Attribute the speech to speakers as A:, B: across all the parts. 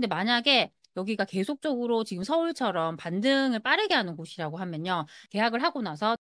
A: 근데 만약에 여기가 계속적으로 지금 서울처럼 반등을 빠르게 하는 곳이라고 하면요. 계약을 하고 나서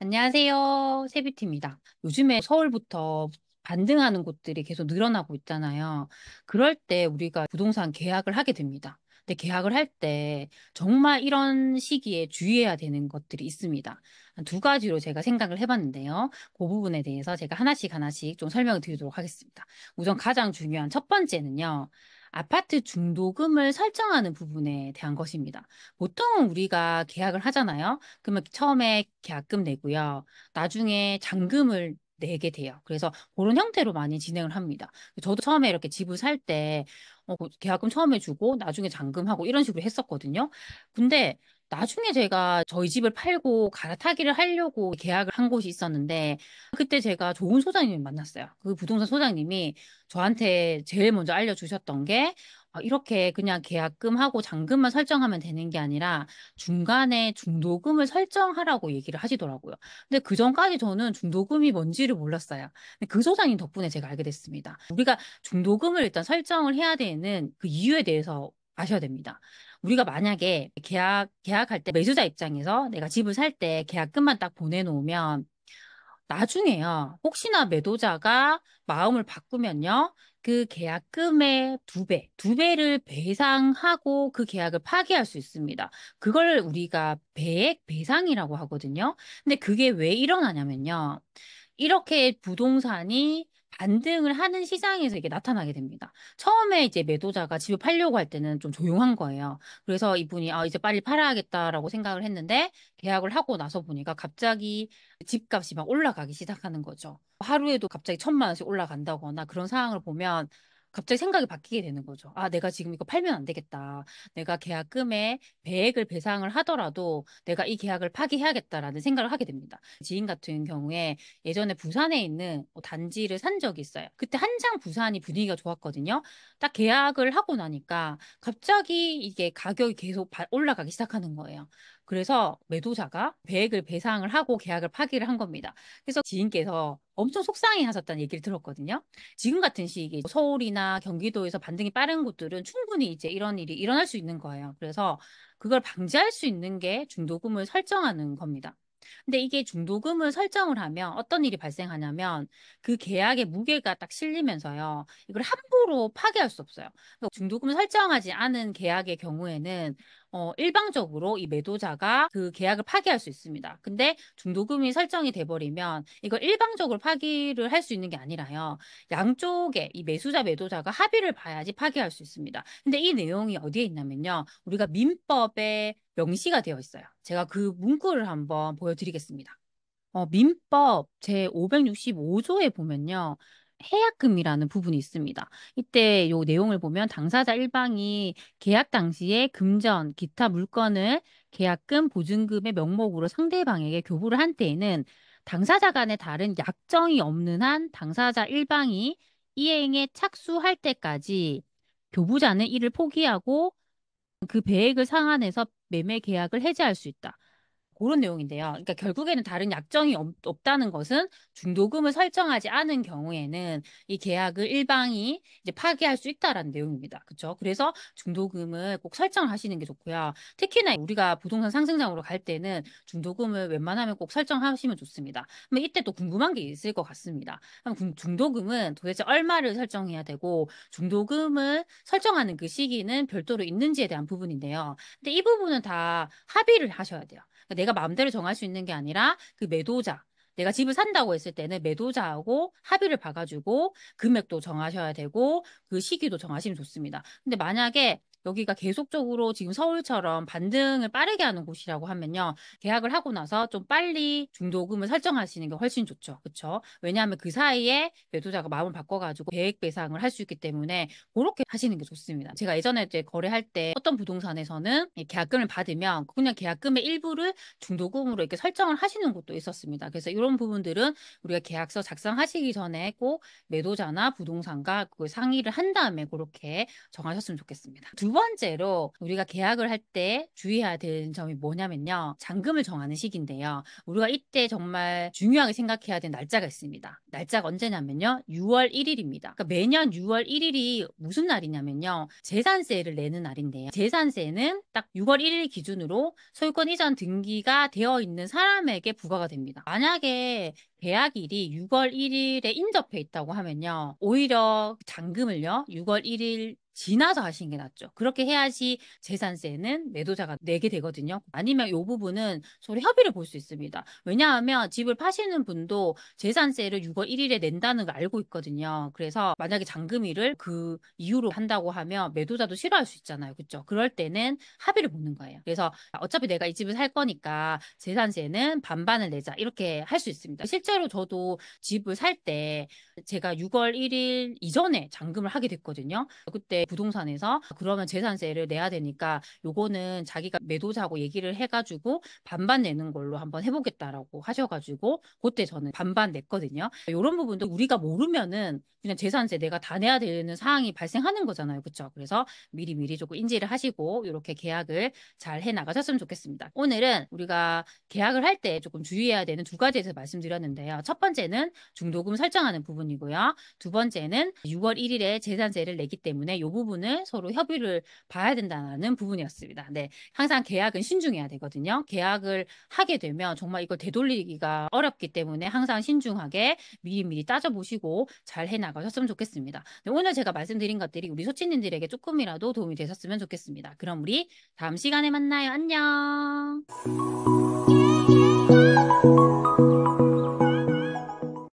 A: 안녕하세요. 세비티입니다. 요즘에 서울부터 반등하는 곳들이 계속 늘어나고 있잖아요. 그럴 때 우리가 부동산 계약을 하게 됩니다. 근데 계약을 할 때 정말 이런 시기에 주의해야 되는 것들이 있습니다. 두 가지로 제가 생각을 해봤는데요. 그 부분에 대해서 제가 하나씩 하나씩 좀 설명을 드리도록 하겠습니다. 우선 가장 중요한 첫 번째는요. 아파트 중도금을 설정하는 부분에 대한 것입니다. 보통은 우리가 계약을 하잖아요. 그러면 처음에 계약금 내고요. 나중에 잔금을 내게 돼요. 그래서 그런 형태로 많이 진행을 합니다. 저도 처음에 이렇게 집을 살 때 어, 계약금 처음에 주고 나중에 잔금하고 이런 식으로 했었거든요. 근데 나중에 제가 저희 집을 팔고 갈아타기를 하려고 계약을 한 곳이 있었는데 그때 제가 좋은 소장님을 만났어요. 그 부동산 소장님이 저한테 제일 먼저 알려주셨던 게 아, 이렇게 그냥 계약금하고 잔금만 설정하면 되는 게 아니라 중간에 중도금을 설정하라고 얘기를 하시더라고요. 근데 그 전까지 저는 중도금이 뭔지를 몰랐어요. 그 소장님 덕분에 제가 알게 됐습니다. 우리가 중도금을 일단 설정을 해야 되는 그 이유에 대해서 아셔야 됩니다. 우리가 만약에 계약, 계약할 때 매수자 입장에서 내가 집을 살 때 계약금만 딱 보내놓으면 나중에요. 혹시나 매도자가 마음을 바꾸면요. 그 계약금의 두 배, 두 배를 배상하고 그 계약을 파기할 수 있습니다. 그걸 우리가 배액 배상이라고 하거든요. 근데 그게 왜 일어나냐면요. 이렇게 부동산이 반등을 하는 시장에서 이게 나타나게 됩니다. 처음에 이제 매도자가 집을 팔려고 할 때는 좀 조용한 거예요. 그래서 이분이 아 이제 빨리 팔아야겠다라고 생각을 했는데 계약을 하고 나서 보니까 갑자기 집값이 막 올라가기 시작하는 거죠. 하루에도 갑자기 천만 원씩 올라간다거나 그런 상황을 보면 갑자기 생각이 바뀌게 되는 거죠. 아, 내가 지금 이거 팔면 안 되겠다. 내가 계약금에 배액을 배상을 하더라도 내가 이 계약을 파기해야겠다라는 생각을 하게 됩니다. 지인 같은 경우에 예전에 부산에 있는 뭐 단지를 산 적이 있어요. 그때 한창 부산이 분위기가 좋았거든요. 딱 계약을 하고 나니까 갑자기 이게 가격이 계속 올라가기 시작하는 거예요. 그래서 매도자가 배액을 배상을 하고 계약을 파기를 한 겁니다. 그래서 지인께서 엄청 속상해 하셨다는 얘기를 들었거든요. 지금 같은 시기 에 서울이나 경기도에서 반등이 빠른 곳들은 충분히 이제 이런 일이 일어날 수 있는 거예요. 그래서 그걸 방지할 수 있는 게 중도금을 설정하는 겁니다. 근데 이게 중도금을 설정을 하면 어떤 일이 발생하냐면 그 계약의 무게가 딱 실리면서요. 이걸 함부로 파괴할 수 없어요. 그러니까 중도금을 설정하지 않은 계약의 경우에는 어, 일방적으로 이 매도자가 그 계약을 파기할 수 있습니다. 근데 중도금이 설정이 돼버리면 이걸 일방적으로 파기를 할 수 있는 게 아니라요. 양쪽에 이 매수자 매도자가 합의를 봐야지 파기할 수 있습니다. 근데 이 내용이 어디에 있냐면요. 우리가 민법에 명시가 되어 있어요. 제가 그 문구를 한번 보여드리겠습니다. 어, 민법 제565조에 보면요. 해약금이라는 부분이 있습니다. 이때 요 내용을 보면 당사자 일방이 계약 당시에 금전, 기타 물건을 계약금, 보증금의 명목으로 상대방에게 교부를 한 때에는 당사자 간에 다른 약정이 없는 한 당사자 일방이 이행에 착수할 때까지 교부자는 이를 포기하고 그 배액을 상환해서 매매 계약을 해제할 수 있다. 그런 내용인데요. 그러니까 결국에는 다른 약정이 없, 다는 것은 중도금을 설정하지 않은 경우에는 이 계약을 일방이 이제 파기할 수 있다라는 내용입니다. 그렇죠? 그래서 중도금을 꼭설정 하시는 게 좋고요. 특히나 우리가 부동산 상승장으로 갈 때는 중도금을 웬만하면 꼭 설정하시면 좋습니다. 이때 또 궁금한 게 있을 것 같습니다. 중도금은 도대체 얼마를 설정해야 되고 중도금을 설정하는 그 시기는 별도로 있는지에 대한 부분인데요. 근데 이 부분은 다 합의를 하셔야 돼요. 그러니까 내가 마음대로 정할 수 있는 게 아니라 그 매도자 내가 집을 산다고 했을 때는 매도자하고 합의를 봐가지고 금액도 정하셔야 되고 그 시기도 정하시면 좋습니다. 근데 만약에 여기가 계속적으로 지금 서울처럼 반등을 빠르게 하는 곳이라고 하면요. 계약을 하고 나서 좀 빨리 중도금을 설정하시는 게 훨씬 좋죠. 그렇죠? 왜냐하면 그 사이에 매도자가 마음을 바꿔가지고 계획 배상을 할 수 있기 때문에 그렇게 하시는 게 좋습니다. 제가 예전에 이제 거래할 때 어떤 부동산에서는 계약금을 받으면 그냥 계약금의 일부를 중도금으로 이렇게 설정을 하시는 곳도 있었습니다. 그래서 이런 부분들은 우리가 계약서 작성하시기 전에 꼭 매도자나 부동산과 그 상의를 한 다음에 그렇게 정하셨으면 좋겠습니다. 두두 번째로 우리가 계약을 할 때 주의해야 되는 점이 뭐냐면요. 잔금을 정하는 시기인데요. 우리가 이때 정말 중요하게 생각해야 될 날짜가 있습니다. 날짜가 언제냐면요. 6월 1일입니다. 그러니까 매년 6월 1일이 무슨 날이냐면요. 재산세를 내는 날인데요. 재산세는 딱 6월 1일 기준으로 소유권 이전 등기가 되어 있는 사람에게 부과가 됩니다. 만약에 계약일이 6월 1일에 인접해 있다고 하면요. 오히려 잔금을요. 6월 1일 지나서 하시는 게 낫죠. 그렇게 해야지 재산세는 매도자가 내게 되거든요. 아니면 이 부분은 서로 협의를 볼 수 있습니다. 왜냐하면 집을 파시는 분도 재산세를 6월 1일에 낸다는 걸 알고 있거든요. 그래서 만약에 잔금일을 그 이후로 한다고 하면 매도자도 싫어할 수 있잖아요. 그렇죠? 그럴 때는 합의를 보는 거예요. 그래서 어차피 내가 이 집을 살 거니까 재산세는 반반을 내자 이렇게 할 수 있습니다. 실제로 저도 집을 살 때 제가 6월 1일 이전에 잔금을 하게 됐거든요. 그때 부동산에서 그러면 재산세를 내야 되니까 요거는 자기가 매도자하고 얘기를 해가지고 반반 내는 걸로 한번 해보겠다라고 하셔가지고 그때 저는 반반 냈거든요. 이런 부분도 우리가 모르면은 그냥 재산세 내가 다 내야 되는 사항이 발생하는 거잖아요. 그렇죠? 그래서 미리 미리 조금 인지를 하시고 이렇게 계약을 잘 해 나가셨으면 좋겠습니다. 오늘은 우리가 계약을 할 때 조금 주의해야 되는 두 가지에 대해서 말씀드렸는데요. 첫 번째는 중도금 설정하는 부분이고요. 두 번째는 6월 1일에 재산세를 내기 때문에 요요 부분을 서로 협의를 봐야 된다는 부분이었습니다. 네, 항상 계약은 신중해야 되거든요. 계약을 하게 되면 정말 이걸 되돌리기가 어렵기 때문에 항상 신중하게 미리미리 따져보시고 잘 해나가셨으면 좋겠습니다. 네, 오늘 제가 말씀드린 것들이 우리 소치님들에게 조금이라도 도움이 되셨으면 좋겠습니다. 그럼 우리 다음 시간에 만나요. 안녕.